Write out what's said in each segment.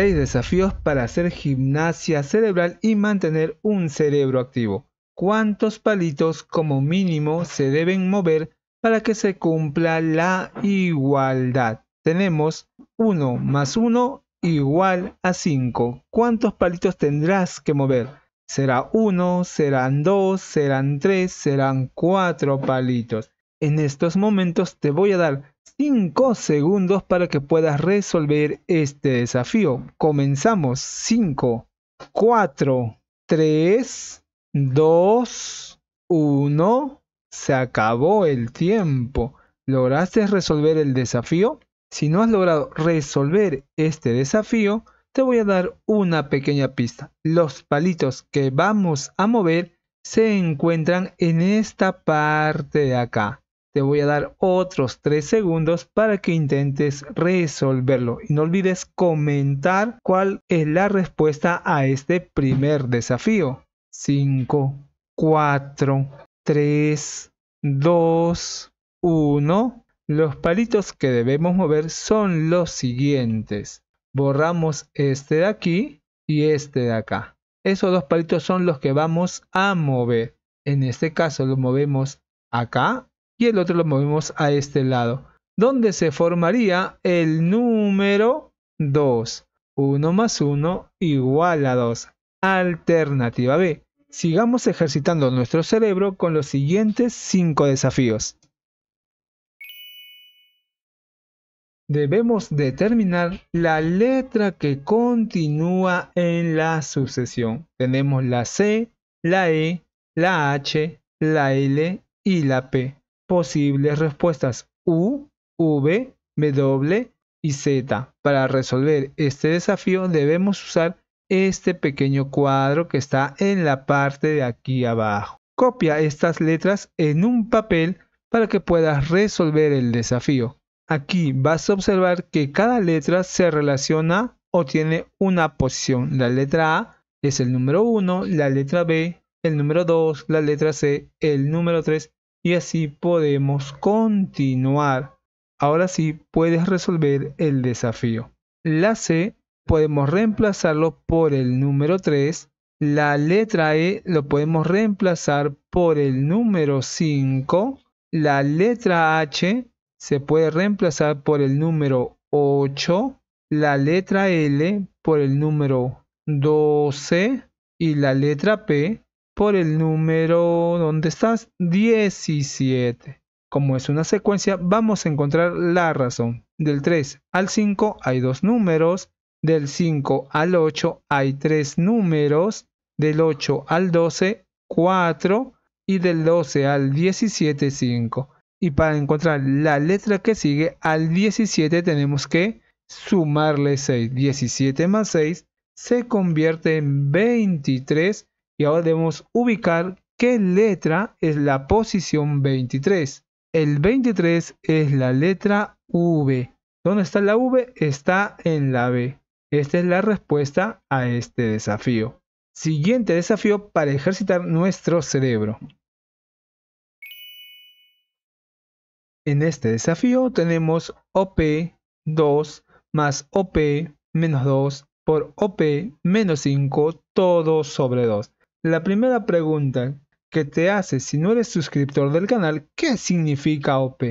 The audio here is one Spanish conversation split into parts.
6 desafíos para hacer gimnasia cerebral y mantener un cerebro activo. ¿Cuántos palitos como mínimo se deben mover para que se cumpla la igualdad? Tenemos 1 más 1 igual a 5. ¿Cuántos palitos tendrás que mover? Será 1, serán 2, serán 3, serán 4 palitos. En estos momentos te voy a dar 5 segundos para que puedas resolver este desafío. Comenzamos. 5, 4, 3, 2, 1. Se acabó el tiempo. ¿Lograste resolver el desafío? Si no has logrado resolver este desafío, te voy a dar una pequeña pista. Los palitos que vamos a mover se encuentran en esta parte de acá. Te voy a dar otros 3 segundos para que intentes resolverlo. Y no olvides comentar cuál es la respuesta a este primer desafío. 5, 4, 3, 2, 1. Los palitos que debemos mover son los siguientes. Borramos este de aquí y este de acá. Esos dos palitos son los que vamos a mover. En este caso lo movemos acá y el otro lo movemos a este lado, donde se formaría el número 2. 1 más 1 igual a 2. Alternativa B. Sigamos ejercitando nuestro cerebro con los siguientes 5 desafíos. Debemos determinar la letra que continúa en la sucesión. Tenemos la C, la E, la H, la L y la P posibles respuestas U, V, W y Z. Para resolver este desafío debemos usar este pequeño cuadro que está en la parte de aquí abajo. Copia estas letras en un papel para que puedas resolver el desafío. Aquí vas a observar que cada letra se relaciona o tiene una posición. La letra A es el número 1, la letra B, el número 2, la letra C, el número 3 y así podemos continuar. Ahora sí puedes resolver el desafío. La C podemos reemplazarlo por el número 3. La letra E lo podemos reemplazar por el número 5. La letra H se puede reemplazar por el número 8. La letra L por el número 12. Y la letra P por el número, donde estás? 17. Como es una secuencia, vamos a encontrar la razón. Del 3 al 5 hay dos números, del 5 al 8 hay tres números, del 8 al 12 4 y del 12 al 17 5. Y para encontrar la letra que sigue al 17 tenemos que sumarle 6. 17 más 6 se convierte en 23 y ahora debemos ubicar qué letra es la posición 23. El 23 es la letra V. ¿Dónde está la V? Está en la B. Esta es la respuesta a este desafío. Siguiente desafío para ejercitar nuestro cerebro. En este desafío tenemos OP 2 más OP menos 2 por OP menos 5 todo sobre 2. La primera pregunta que te haces si no eres suscriptor del canal, ¿qué significa OP?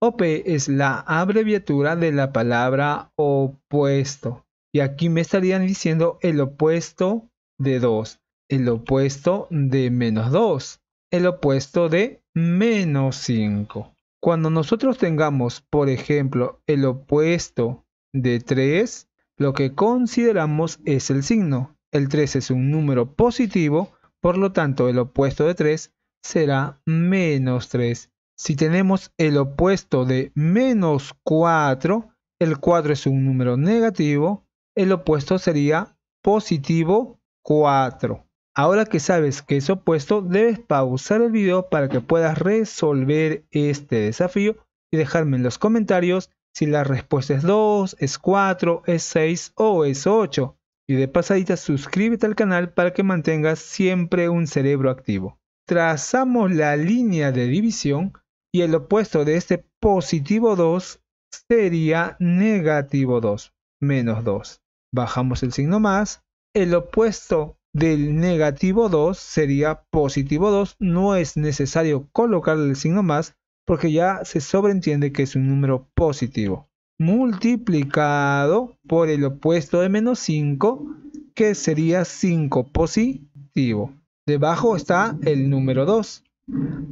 OP es la abreviatura de la palabra opuesto. Y aquí me estarían diciendo el opuesto de 2, el opuesto de menos 2, el opuesto de menos 5. Cuando nosotros tengamos, por ejemplo, el opuesto de 3, lo que consideramos es el signo. El 3 es un número positivo por lo tanto, el opuesto de 3 será menos 3. Si tenemos el opuesto de menos 4, el 4 es un número negativo, el opuesto sería positivo 4. Ahora que sabes que es opuesto, debes pausar el video para que puedas resolver este desafío y dejarme en los comentarios si la respuesta es 2, es 4, es 6 o es 8. Y de pasadita suscríbete al canal para que mantengas siempre un cerebro activo. Trazamos la línea de división y el opuesto de este positivo 2 sería negativo 2, menos 2. Bajamos el signo más. El opuesto del negativo 2 sería positivo 2. No es necesario colocar el signo más porque ya se sobreentiende que es un número positivo multiplicado por el opuesto de menos 5, que sería 5 positivo. Debajo está el número 2.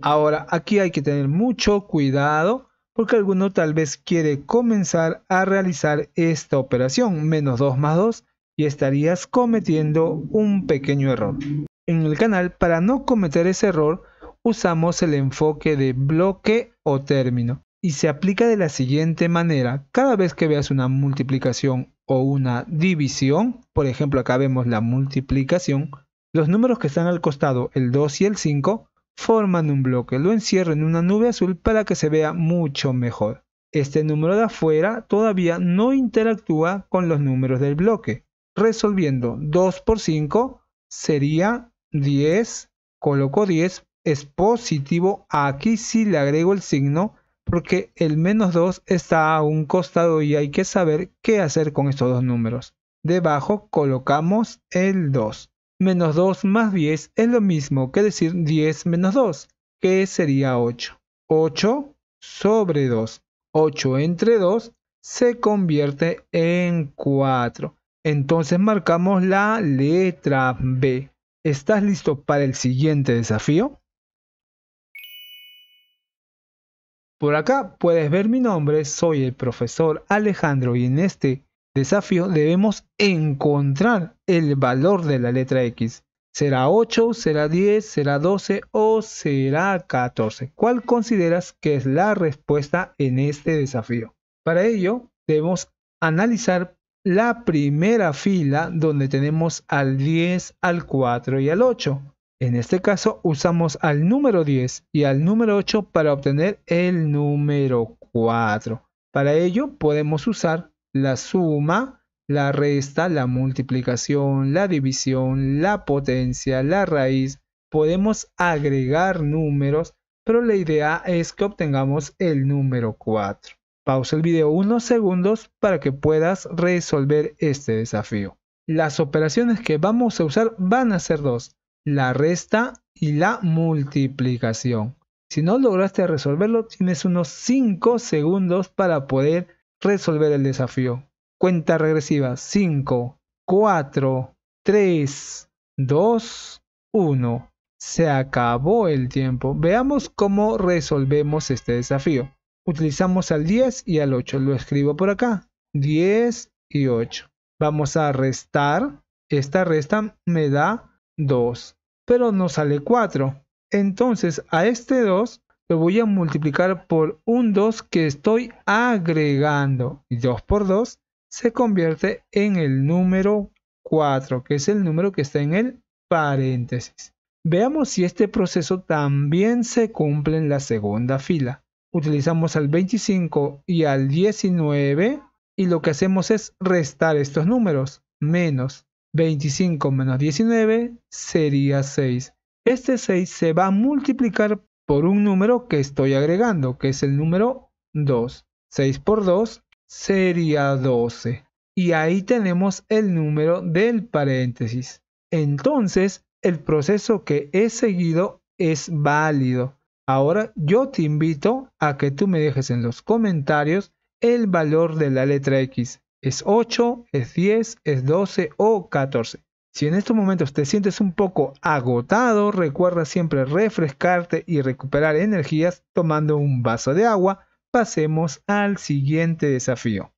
Ahora, aquí hay que tener mucho cuidado porque alguno tal vez quiere comenzar a realizar esta operación, menos 2 más 2, y estarías cometiendo un pequeño error. En el canal, para no cometer ese error, usamos el enfoque de bloque o término y se aplica de la siguiente manera. Cada vez que veas una multiplicación o una división, por ejemplo acá vemos la multiplicación, los números que están al costado, el 2 y el 5, forman un bloque, lo encierro en una nube azul para que se vea mucho mejor. Este número de afuera todavía no interactúa con los números del bloque. Resolviendo 2 por 5 sería 10, coloco 10, es positivo, aquí sí le agrego el signo porque el menos 2 está a un costado y hay que saber qué hacer con estos dos números. Debajo colocamos el 2. Menos 2 más 10 es lo mismo que decir 10 menos 2, que sería 8. 8 sobre 2. 8 entre 2 se convierte en 4. Entonces marcamos la letra B. ¿Estás listo para el siguiente desafío? Por acá puedes ver mi nombre, soy el profesor Alejandro y en este desafío debemos encontrar el valor de la letra X. ¿Será 8, será 10, será 12 o será 14? ¿Cuál consideras que es la respuesta en este desafío? Para ello debemos analizar la primera fila donde tenemos al 10, al 4 y al 8. En este caso usamos al número 10 y al número 8 para obtener el número 4. Para ello podemos usar la suma, la resta, la multiplicación, la división, la potencia, la raíz. Podemos agregar números, pero la idea es que obtengamos el número 4. Pausa el video unos segundos para que puedas resolver este desafío. Las operaciones que vamos a usar van a ser dos la resta y la multiplicación. Si no lograste resolverlo, tienes unos 5 segundos para poder resolver el desafío. Cuenta regresiva 5, 4, 3, 2, 1. Se acabó el tiempo. Veamos cómo resolvemos este desafío. Utilizamos al 10 y al 8. Lo escribo por acá. 10 y 8. Vamos a restar. Esta resta me da 2, pero nos sale 4. Entonces a este 2 lo voy a multiplicar por un 2 que estoy agregando. Y 2 por 2 se convierte en el número 4, que es el número que está en el paréntesis. Veamos si este proceso también se cumple en la segunda fila. Utilizamos al 25 y al 19 y lo que hacemos es restar estos números, menos 25 menos 19 sería 6. Este 6 se va a multiplicar por un número que estoy agregando, que es el número 2. 6 por 2 sería 12. Y ahí tenemos el número del paréntesis. Entonces, el proceso que he seguido es válido. Ahora yo te invito a que tú me dejes en los comentarios el valor de la letra X es 8, es 10, es 12 o 14. Si en estos momentos te sientes un poco agotado, recuerda siempre refrescarte y recuperar energías tomando un vaso de agua. Pasemos al siguiente desafío.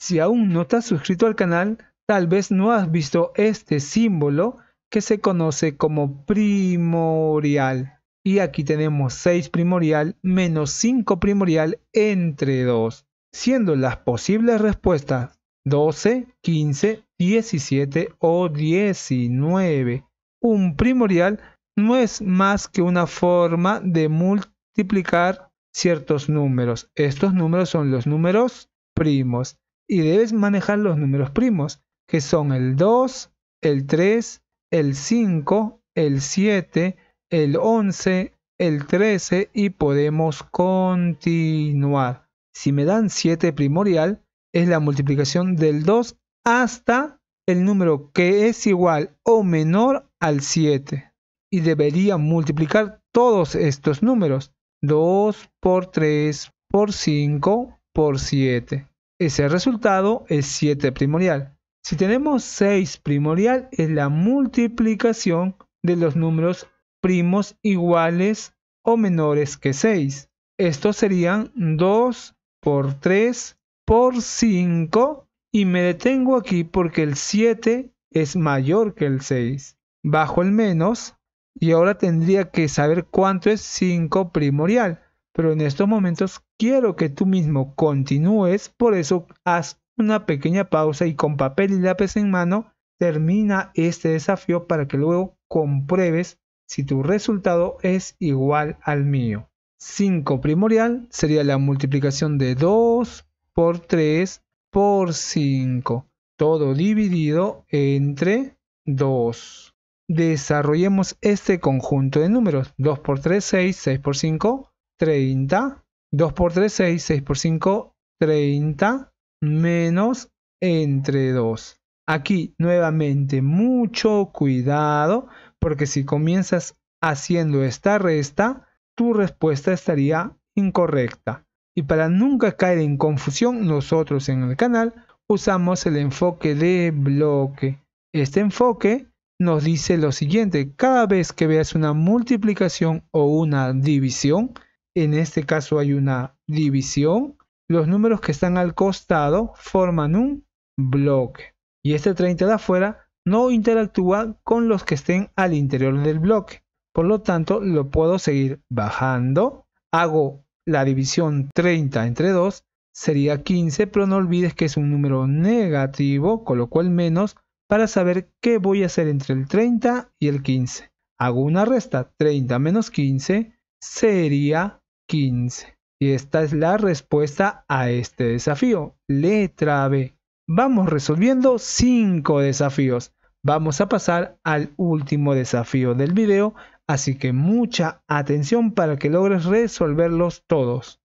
Si aún no estás suscrito al canal, tal vez no has visto este símbolo que se conoce como primorial. Y aquí tenemos 6 primorial menos 5 primorial entre 2, siendo las posibles respuestas 12, 15, 17 o 19. Un primorial no es más que una forma de multiplicar ciertos números. Estos números son los números primos y debes manejar los números primos, que son el 2, el 3, el 5, el 7, el 11, el 13 y podemos continuar. Si me dan 7 primordial, es la multiplicación del 2 hasta el número que es igual o menor al 7. Y debería multiplicar todos estos números. 2 por 3 por 5 por 7. Ese resultado es 7 primordial. Si tenemos 6 primorial es la multiplicación de los números primos iguales o menores que 6. Estos serían 2 por 3 por 5 y me detengo aquí porque el 7 es mayor que el 6. Bajo el menos y ahora tendría que saber cuánto es 5 primorial. Pero en estos momentos quiero que tú mismo continúes, por eso haz una pequeña pausa y con papel y lápiz en mano termina este desafío para que luego compruebes si tu resultado es igual al mío. 5 primordial sería la multiplicación de 2 por 3 por 5, todo dividido entre 2. Desarrollemos este conjunto de números. 2 por 3, 6, 6 por 5, 30. 2 por 3, 6, 6 por 5, 30 menos entre 2. Aquí nuevamente mucho cuidado porque si comienzas haciendo esta resta, tu respuesta estaría incorrecta. Y para nunca caer en confusión, nosotros en el canal usamos el enfoque de bloque. Este enfoque nos dice lo siguiente, cada vez que veas una multiplicación o una división, en este caso hay una división, los números que están al costado forman un bloque. Y este 30 de afuera no interactúa con los que estén al interior del bloque. Por lo tanto, lo puedo seguir bajando. Hago la división 30 entre 2, sería 15, pero no olvides que es un número negativo, Coloco el menos, para saber qué voy a hacer entre el 30 y el 15. Hago una resta, 30 menos 15 sería 15. Y esta es la respuesta a este desafío. Letra B. Vamos resolviendo 5 desafíos. Vamos a pasar al último desafío del video, así que mucha atención para que logres resolverlos todos.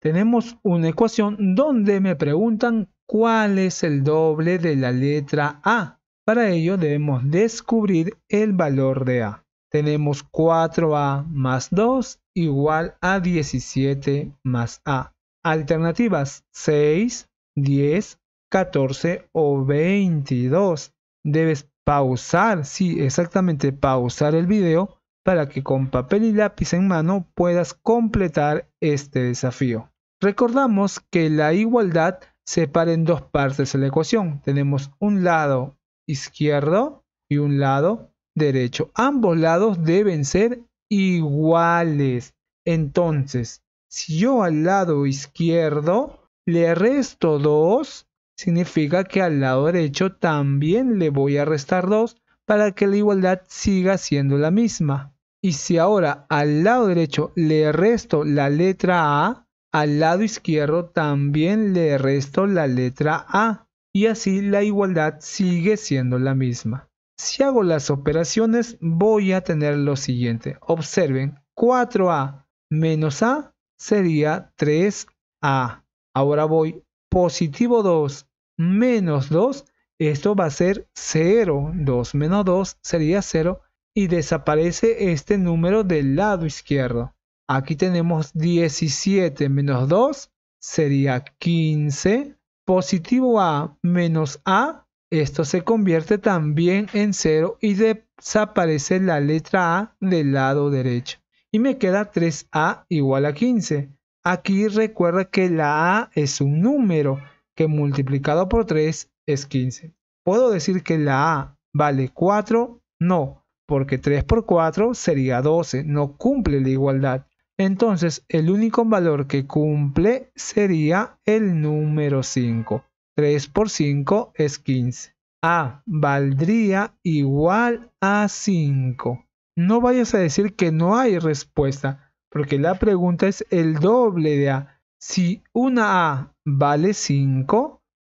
Tenemos una ecuación donde me preguntan cuál es el doble de la letra A. Para ello debemos descubrir el valor de A. Tenemos 4A más 2 igual a 17 más A. Alternativas 6, 10, 14 o 22. Debes pausar, sí, exactamente pausar el video para que con papel y lápiz en mano puedas completar este desafío. Recordamos que la igualdad separa en dos partes de la ecuación. Tenemos un lado izquierdo y un lado derecho. Ambos lados deben ser iguales. Entonces, si yo al lado izquierdo le resto 2, significa que al lado derecho también le voy a restar 2 para que la igualdad siga siendo la misma. Y si ahora al lado derecho le resto la letra A, al lado izquierdo también le resto la letra A. Y así la igualdad sigue siendo la misma. Si hago las operaciones voy a tener lo siguiente. Observen, 4A menos A sería 3A. Ahora voy positivo 2 menos 2, esto va a ser 0. 2 menos 2 sería 0 y desaparece este número del lado izquierdo. Aquí tenemos 17 menos 2 sería 15. Positivo a menos a, esto se convierte también en 0 y desaparece la letra a del lado derecho. Y me queda 3a igual a 15. Aquí recuerda que la a es un número que multiplicado por 3 es 15. ¿Puedo decir que la A vale 4? No, porque 3 por 4 sería 12, no cumple la igualdad. Entonces, el único valor que cumple sería el número 5. 3 por 5 es 15. A valdría igual a 5. No vayas a decir que no hay respuesta, porque la pregunta es el doble de A. Si una A vale 5.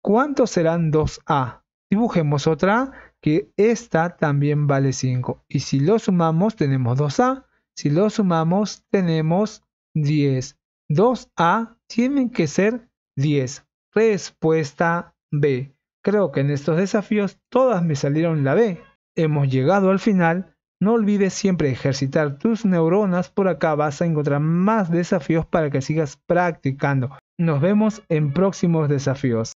¿Cuántos serán 2A? Dibujemos otra que esta también vale 5. Y si lo sumamos tenemos 2A. Si lo sumamos tenemos 10. 2A tienen que ser 10. Respuesta B. Creo que en estos desafíos todas me salieron la B. Hemos llegado al final. No olvides siempre ejercitar tus neuronas. Por acá vas a encontrar más desafíos para que sigas practicando. Nos vemos en próximos desafíos.